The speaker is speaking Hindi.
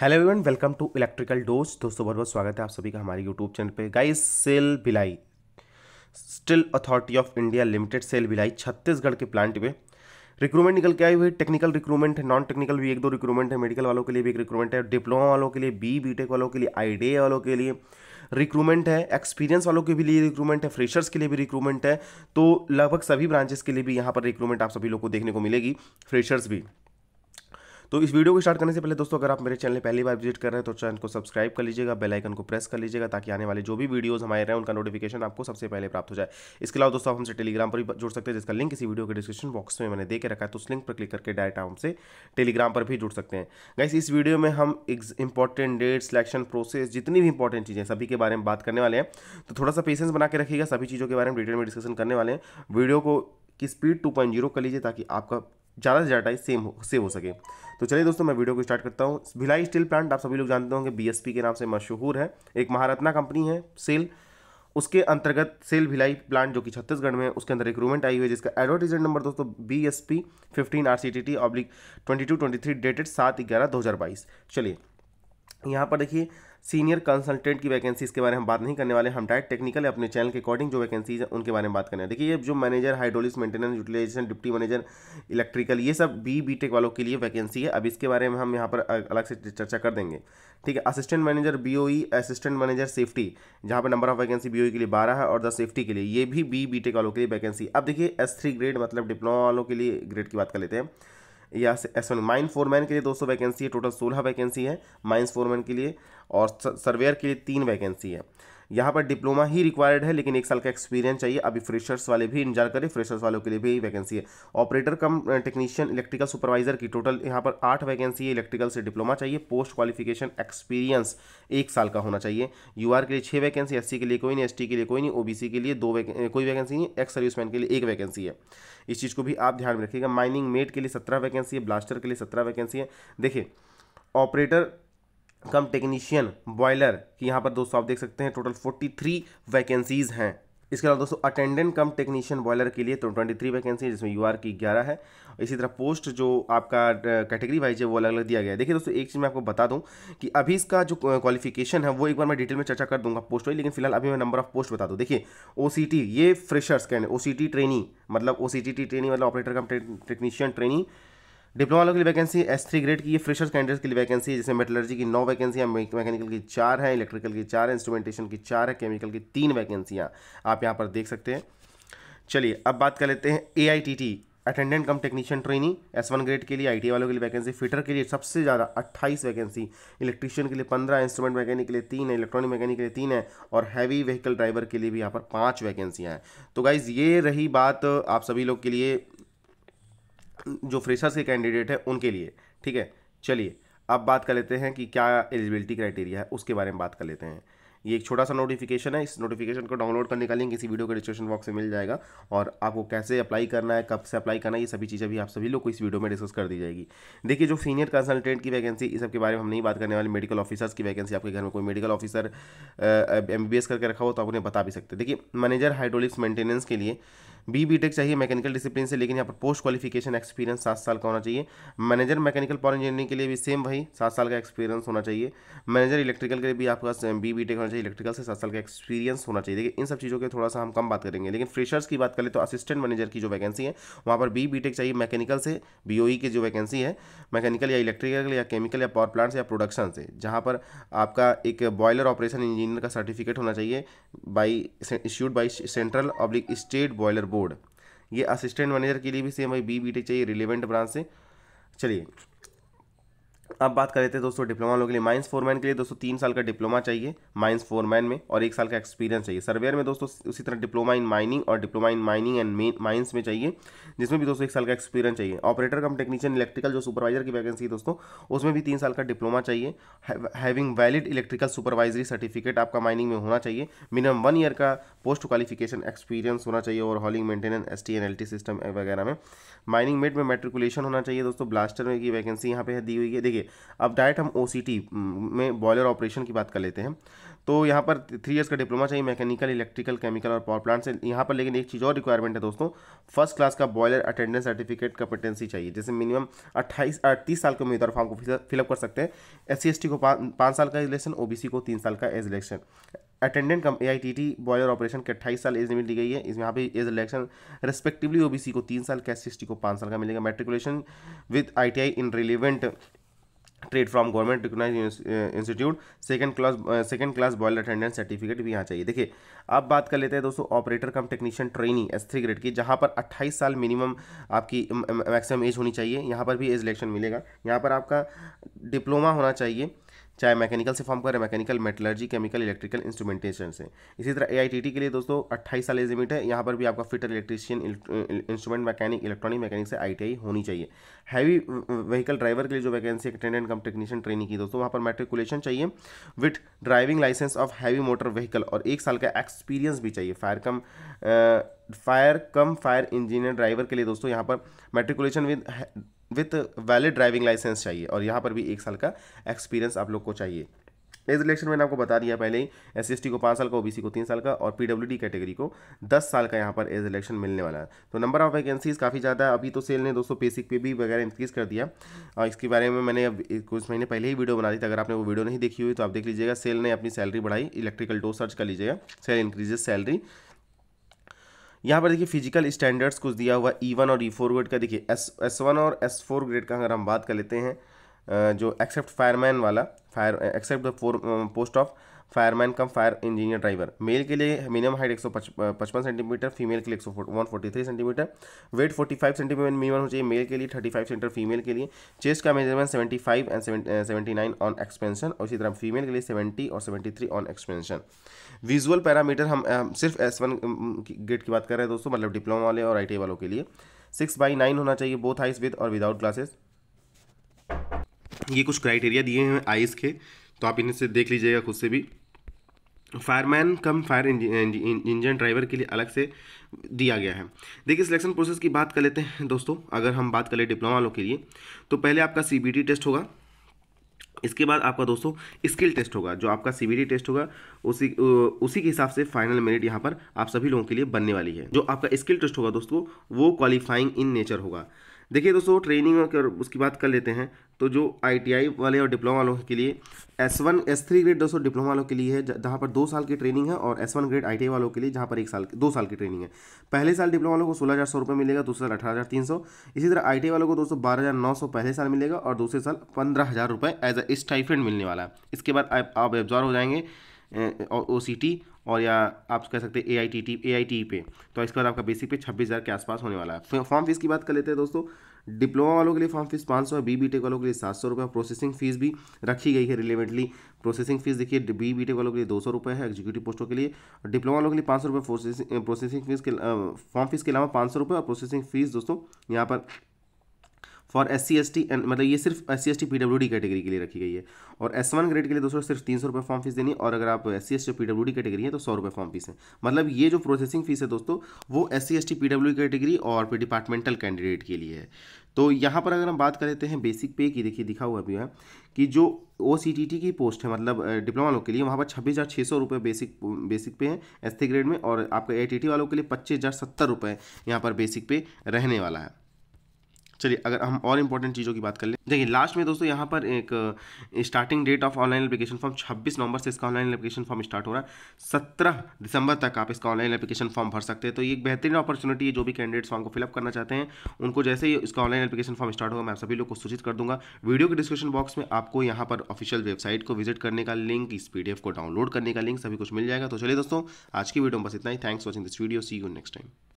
hello everyone welcome to electrical dose दोस्तों बहुत बहुत स्वागत है आप सभी का हमारे यूट्यूब चैनल पे guys SAIL Bhilai steel authority of India limited SAIL Bhilai Chhattisgarh के प्लांट में रिक्रूटमेंट निकल के आई हुई टेक्निकल रिक्रूटमेंट है नॉन टेक्निकल भी एक दो रिक्रूटमेंट है मेडिकल वालों के लिए भी एक रिक्रूटमेंट है डिप्लोमा वालों के लिए बी बी वालों के लिए आई वालों के लिए रिक्रूटमेंट है एक्सपीरियंस वालों के भी लिए रिक्रूटमेंट है फ्रेशर्स के लिए भी रिक्रूटमेंट है तो लगभग सभी ब्रांचेस के लिए भी यहाँ पर रिक्रूटमेंट आप सभी लोग को देखने को मिलेगी फ्रेशर्स भी तो इस वीडियो को स्टार्ट करने से पहले दोस्तों अगर आप मेरे चैनल पहली बार विजिट कर रहे हैं तो चैनल को सब्सक्राइब कर लीजिएगा बेलाइकन को प्रेस कर लीजिएगा ताकि आने वाले जो भी वीडियोज़ हमारे रहे उनका नोटिफिकेशन आपको सबसे पहले प्राप्त हो जाए इसके अलावा दोस्तों आप हमसे टेलीग्राम पर भी जुड़ सकते हैं जिसका लिंक इसी वीडियो के डिस्क्रिप्शन बॉक्स में मैंने देखे रखा है तो उस लिंक पर क्लिक करके डायरेक्ट आप हमसे टेलीग्राम पर भी जुड़ सकते हैं गैस इस वीडियो में हम इंपॉर्टेंट डेट सिलेक्शन प्रोसेस जितनी भी इंपॉर्टेंट चीज़ें सभी के बारे में बात करने वाले हैं तो थोड़ा सा पेशेंस बना के रखिएगा सभी चीज़ों के बारे में डिटेल में डिस्कशन करने वाले हैं वीडियो को की स्पीड 2.0 कर लीजिए ताकि आपका ज़्यादा से ज़्यादा टाइम सेम हो सेव हो सके तो चलिए दोस्तों मैं वीडियो को स्टार्ट करता हूँ भिलाई स्टील प्लांट आप सभी लोग जानते होंगे बीएसपी के नाम से मशहूर है एक महारत्ना कंपनी है सेल उसके अंतर्गत सेल भिलाई प्लांट जो कि छत्तीसगढ़ में उसके अंदर रिक्रूटमेंट आई हुई है जिसका एडवर्टीजमेंट नंबर दोस्तों B S P fifteen R C T T oblique twenty two twenty three dated सात ग्यारह दो हज़ार बाईस चलिए यहाँ पर देखिए सीनियर कंसल्टेंट की वैकेंसीज़ के बारे में हम बात नहीं करने वाले हम डायरेक्ट टेक्निकल अपने चैनल के अकॉर्डिंग जो वैकेंसीज हैं उनके बारे में बात करने देखिए ये जो manager hydraulics maintenance utilization deputy manager electrical ये सब बी बी टेक वालों के लिए वैकेंसी है अब इसके बारे में हम यहाँ पर अलग से चर्चा कर देंगे ठीक है assistant manager B O assistant manager safety जहाँ पर number of vacancy B O के लिए बारह है और द सेफ्टी के लिए ये भी बी बी टेक वालों के लिए वैकेंसी अब देखिए एस थ्री ग्रेड मतलब डिप्लोमा वालों के लिए ग्रेड की बात कर लेते हैं या वन माइन फोरमैन के लिए दो सौ वैकेंसी है टोटल सोलह वैकेंसी है माइन्स फोरमैन के लिए और सर्वेयर के लिए तीन वैकेंसी है यहाँ पर डिप्लोमा ही रिक्वायर्ड है लेकिन एक साल का एक्सपीरियंस चाहिए अभी फ्रेशर्स वाले भी इंतजार करें फ्रेशर्स वालों के लिए भी वैकेंसी है operator cum technician electrical supervisor की टोटल यहाँ पर आठ वैकेंसी है इलेक्ट्रिकल से डिप्लोमा चाहिए पोस्ट क्वालिफिकेशन एक्सपीरियंस एक साल का होना चाहिए यू के लिए छः वैकेंसी एस के लिए कोई नहीं एस के लिए कोई नहीं ओ के लिए दो कोई वैकेंसी नहीं एक्स सर्विसमैन के लिए एक वैकेंसी है इस चीज़ को भी आप ध्यान में रखिएगा माइनिंग मेट के लिए सत्रह वैकेंसी है ब्लास्टर के लिए सत्रह वैकेंसी है देखिए ऑपरेटर कम टेक्नीशियन बॉयलर की यहाँ पर दोस्तों आप देख सकते हैं टोटल फोर्टी थ्री वैकेंसीज़ हैं इसके अलावा दोस्तों अटेंडेंट कम टेक्नीशियन बॉयलर के लिए तो ट्वेंटी थ्री वैकेंसी है जिसमें यू की ग्यारह है इसी तरह पोस्ट जो आपका कैटेगरी वाइज है वो अलग अलग दिया गया है देखिए दोस्तों एक चीज़ मैं आपको बता दूं कि अभी इसका जो क्वालिफिकेशन है वो एक बार मैं डिटेल में चर्चा कर दूंगा पोस्ट वाइज लेकिन फिलहाल अभी मैं नंबर ऑफ पोस्ट बता दूँ देखिए ओ ये फ्रेशर्स कैंड ओ सी ट्रेनी मतलब ओ सी ट्रेनी मतलब operator cum technician trainee diploma वालों के लिए वैकेंसी एस थ्री ग्रेड की ये फ्रेशर्स कैंडिडेट्स के लिए वैकेंसी जैसे मेटलर्जी की नौ वैकेंसियाँ मैकेनिकल की चार हैं इलेक्ट्रिकल की चार है इंस्ट्रूमेंटेशन की चार है केमिकल की तीन वैकेंसियाँ आप यहाँ पर देख सकते हैं चलिए अब बात कर लेते हैं A I T T attendant cum technician training S one grade के लिए टी वालों के लिए वैकेंसी फिटर के लिए सबसे ज़्यादा 28 वैकेंसी इलेक्ट्रीशियन के लिए 15 इंस्ट्रूमेंट मैकेनिक के लिए तीन है इलेक्ट्रॉनिक मैकेनिक के लिए तीन है और हैवी व्हीकल ड्राइवर के लिए भी यहाँ पर पाँच वैकेंसियाँ हैं तो गाइज़ ये रही बात आप सभी लोग के लिए जो फ्रेशर्स के कैंडिडेट हैं उनके लिए ठीक है चलिए अब बात कर लेते हैं कि क्या एलिजिबिलिटी क्राइटेरिया है उसके बारे में बात कर लेते हैं ये एक छोटा सा नोटिफिकेशन है इस नोटिफिकेशन को डाउनलोड करने का लिंक इसी वीडियो के डिस्क्रिप्शन बॉक्स में मिल जाएगा और आपको कैसे अप्लाई करना है कब से अप्लाई करना है ये सभी चीज़ें भी आप सभी लोग को इस वीडियो में डिस्कस कर दी जाएगी देखिए जो सीनियर कंसल्टेंट की वैकेंसी इस सब के बारे में हम नहीं बात करने वाले मेडिकल ऑफिसर्स की वैकेंसी आपके घर में कोई मेडिकल ऑफिसर एम करके रखा हो तो आप उन्हें बता भी सकते देखिए मैनेजर हाइड्रोलिक्स मेंटेनेंस के लिए बी बी टेक चाहिए मैकेनिकल डिसिप्लिन से लेकिन यहाँ पर पोस्ट क्वालिफिकेशन एक्सपीरियंस सात साल का होना चाहिए मैनेजर मैकेनिकल पावर इंजीनियरिंग के लिए भी सेम वही सात साल का एक्सपीरियंस होना चाहिए मैनेजर इलेक्ट्रिकल के लिए भी आपका बी बी टेक होना चाहिए इलेक्ट्रिकल से सात साल का एक्सपीरियंस होना चाहिए देखिए इन सब चीज़ों के थोड़ा सा हम कम बात करेंगे लेकिन फ्रेशर्स की बात करें तो असिस्टेंट मैनेजर की जो वैकेंसी है वहाँ पर बी बी टेक चाहिए मैकेनिकल से बी e की जो वैकेंसी है मैकेनिकल या इलेक्ट्रिकल या केमिकल या पावर प्लांट या प्रोडक्शन से जहाँ पर आपका एक बॉयलर ऑपरेशन इंजीनियर का सर्टिफिकेट होना चाहिए by issued by central public state boiler board ये असिस्टेंट मैनेजर के लिए भी सेम भाई बी बी चाहिए रिलेवेंट ब्रांच से चलिए अब बात कर लेते हैं दोस्तों डिप्लोमा लोगों के लिए माइंस फोरमैन के लिए दोस्तों तीन साल का डिप्लोमा चाहिए माइंस फोरमैन में और एक साल का एक्सपीरियंस चाहिए सर्वेयर में दोस्तों उसी तरह डिप्लोमा इन माइनिंग और diploma in mining and mines में चाहिए जिसमें भी दोस्तों एक साल का एक्सपीरियंस चाहिए ऑपरेटर कम टेक्नीशियन इलेक्ट्रिकल जो सुपरवाइजर की वैकेंसी है दोस्तों उसमें भी तीन साल का डिप्लोमा चाहिए having valid electrical supervisory certificate आपका माइनिंग में होना चाहिए मिनिमम वन ईयर का पोस्ट क्वालिफिकेशन एक्सपीरियंस होना चाहिए और hauling maintenance S T N L T system वगैरह में माइनिंग मेट में मेट्रिकुलेशन होना चाहिए दोस्तों ब्लास्टर में की वैकेंसी यहाँ पे दी हुई है देखिए देखिए अब डायरेक्ट हम ओ में बॉयलर ऑपरेशन की बात कर लेते हैं तो यहाँ पर थ्री इयर्स का डिप्लोमा चाहिए मैकेनिकल इलेक्ट्रिकल केमिकल और पावर प्लांट से यहाँ पर लेकिन एक चीज़ और रिक्वायरमेंट है दोस्तों फर्स्ट क्लास का बॉयलर अटेंडेंस सर्टिफिकेट कम्पिटेंसी चाहिए जैसे मिनिमम 28 अड़तीस साल के उम्मीदवार फॉर्म को फिलअप कर सकते हैं एस सी को पाँच साल का एजलेक्शन ओ को तीन साल का age election attendant cum A I boiler operation के अट्ठाईस साल एज लिमिट दी गई है इसमें यहाँ पे एज इलेक्शन रेस्पेक्टिवली ओबीसी को तीन साल के एस को पाँच साल का मिलेगा matriculation with I I in relevant trade from government recognise institute second class second class boiler attendance certificate भी यहाँ चाहिए देखिए अब बात कर लेते हैं दोस्तों operator cum technician trainee S three grade की जहाँ पर 28 साल मिनिमम आपकी मैक्सिमम एज होनी चाहिए यहाँ पर भी एज इलेक्शन मिलेगा यहाँ पर आपका डिप्लोमा होना चाहिए चाहे मैकेनिकल से फॉर्म करें mechanical metallurgy chemical electrical instrumentation से इसी तरह ए के लिए दोस्तों अट्ठाईस साल एज लिमिट है यहाँ पर भी आपका fitter electrician instrument mechanic electronic mechanic से आई होनी चाहिए हैवी व्हीकल ड्राइवर के लिए जो vacancy attendant cum technician training की दोस्तों वहाँ पर मेट्रिकुलेशन चाहिए with driving licence of heavy motor vehicle और एक साल का एक्सपीरियंस भी चाहिए fire cum fire cum fire engineer driver के लिए दोस्तों यहाँ पर matriculation with with valid driving licence चाहिए और यहाँ पर भी एक साल का एक्सपीरियंस आप लोग को चाहिए इस इलेक्शन मैंने आपको बता दिया पहले ही एस को पाँच साल का ओबीसी को तीन साल का और पीडब्ल्यूडी कैटेगरी को दस साल का यहाँ पर एज इलेक्शन मिलने वाला है तो नंबर ऑफ वैकेंसीज काफ़ी ज़्यादा अभी तो सेल ने दोस्तों बेसिक पे भी वगैरह इंक्रीज़ कर दिया और इसके बारे में मैंने कुछ महीने पहले ही वीडियो बना दी थी अगर आपने वो वीडियो नहीं देखी हुई तो आप देख लीजिएगा सेल ने अपनी सैलरी बढ़ाई इलेक्ट्रिकल डो सर्च कर लीजिएगा सेल इंक्रीजेज सैलरी यहाँ पर देखिए फिजिकल स्टैंडर्ड्स कुछ दिया हुआ ई वन e और ई फोर ग्रेड का देखिए एस एस वन और एस फोर ग्रेड का अगर हम बात कर लेते हैं जो एक्सेप्ट फायरमैन वाला fire except the post of fireman cum fire engineer driver male के लिए मिनिमम हाइट एक सौ पचपन सेंटीमीटर फीमेल के लिए एक सौ one three centimetre weight forty five centimetre minimum हो चाहिए मेल के लिए थर्टी फाइव सेंटर फीमेल के लिए चेस्ट का measurement seventy five and seventy nine on expansion और इसी तरह फीमेल के लिए सेवेंटी और seventy three on expansion visual parameter हम, सिर्फ एस वन गेट की बात कर रहे हैं दोस्तों मतलब डिप्लोमा वाले और आई वालों के लिए सिक्स बाई नाइन होना चाहिए बोथ आइस विद और विदाउट ग्लासेस ये कुछ क्राइटेरिया दिए हैं आइस के तो आप इन्हें से देख लीजिएगा खुद से भी fireman cum fire engine driver के लिए अलग से दिया गया है देखिए सिलेक्शन प्रोसेस की बात कर लेते हैं दोस्तों अगर हम बात करें डिप्लोमा वालों के लिए तो पहले आपका सीबीटी टेस्ट होगा इसके बाद आपका दोस्तों स्किल टेस्ट होगा जो आपका सीबीटी टेस्ट होगा उसी उसी के हिसाब से फाइनल मेरिट यहाँ पर आप सभी लोगों के लिए बनने वाली है जो आपका स्किल टेस्ट होगा दोस्तों वो क्वालिफाइंग इन नेचर होगा देखिए दोस्तों ट्रेनिंग और उसकी बात कर लेते हैं तो जो आईटीआई वाले और डिप्लोमा वालों के लिए S one S three grade दोस्तों डिप्लोमा वालों के लिए है जहाँ पर दो साल की ट्रेनिंग है और एस वन ग्रेड आई वालों के लिए जहाँ पर एक साल दो साल की ट्रेनिंग है पहले साल डिप्लोमा वालों को सोलह हज़ार सौ रुपये मिलेगा दूसरे साल अठारह हज़ार तीन सौ इसी तरह आई वालों को दोस्तों बारह हज़ार नौ सौ पहले साल मिलेगा और दूसरे साल पंद्रह हज़ार रुपये एज अ स्टाइफेंड मिलने वाला है इसके बाद आप एब्जॉर्व हो जाएंगे ओ सी टी और या आप कह सकते हैं A I T T A I T पे तो इसके बाद आपका बेसिक पे छब्बीस हज़ार के आसपास होने वाला है फॉर्म फीस की बात कर लेते हैं दोस्तों डिप्लोमा वालों के लिए फॉर्म फीस पाँच सौ है बी बी टेक वालों के लिए सात सौ रुपये प्रोसेसिंग फीस भी रखी गई है रिलेवेंटली प्रोसेसिंग फीस देखिए बी बी टेक वालों के लिए दो सौ रुपये है एग्जीक्यूटिव पोस्टों के लिए डिप्लोमा वालों के लिए पाँच सौ रुपये प्रोसेसिंग फीस के फॉर्म फीस के अलावा पाँच सौ रुपये और प्रोसेसिंग फीस दोस्तों यहाँ पर for S C S T and मतलब ये सिर्फ S C S T P W D category के लिए रखी गई है और एस वन ग्रेड के लिए दोस्तों सिर्फ तीन सौ रुपये फॉर्म फीस देनी और अगर आप S C S T P W D category है तो सौ रुपये फॉर्म फीस है मतलब ये जो प्रोसेसिंग फीस है दोस्तों वो S C S T P W category और फिर डिपार्टमेंटल कैंडिडेट के लिए है तो यहाँ पर अगर हम बात कर लेते हैं बेसिक पे की देखिए दिखा हुआ भी है कि जो ओ सी टी टी की पोस्ट है मतलब डिप्लोमा लोग के लिए वहाँ पर छब्बीस हज़ार छः सौ रुपये बेसिक बेसिक पे है एस ग्रेड में और आपका ए वालों के लिए पच्चीस हज़ार सत्तर रुपये यहाँ पर बेसिक पे रहने वाला है चलिए अगर हम और इंपॉर्टेंट चीज़ों की बात कर लें देखिए लास्ट में दोस्तों यहाँ पर एक starting date of online application form 26 नवंबर से इसका ऑनलाइन एप्लीकेशन फॉर्म स्टार्ट हो रहा है 17 दिसंबर तक आप इसका ऑनलाइन एप्लीकेशन फॉर्म भर सकते हैं तो ये एक बेहतरीन अपॉर्चुनिटी है जो भी कैंडिडेट्स फॉर्म को फिलअप करना चाहते हैं उनको जैसे ही इसका ऑनलाइन एप्लीकेशन फॉर्म स्टार्ट होगा मैं सभी लोग को सूचित कर दूंगा वीडियो के डिस्क्रिप्शन बॉक्स में आपको यहाँ पर ऑफिशियल वेबसाइट को विजिट करने का लिंक इस पी को डाउनलोड करने का लिंक सभी कुछ मिल जाएगा तो चलिए दोस्तों आज की वीडियो में बस इतना ही thanks watching this video see you next time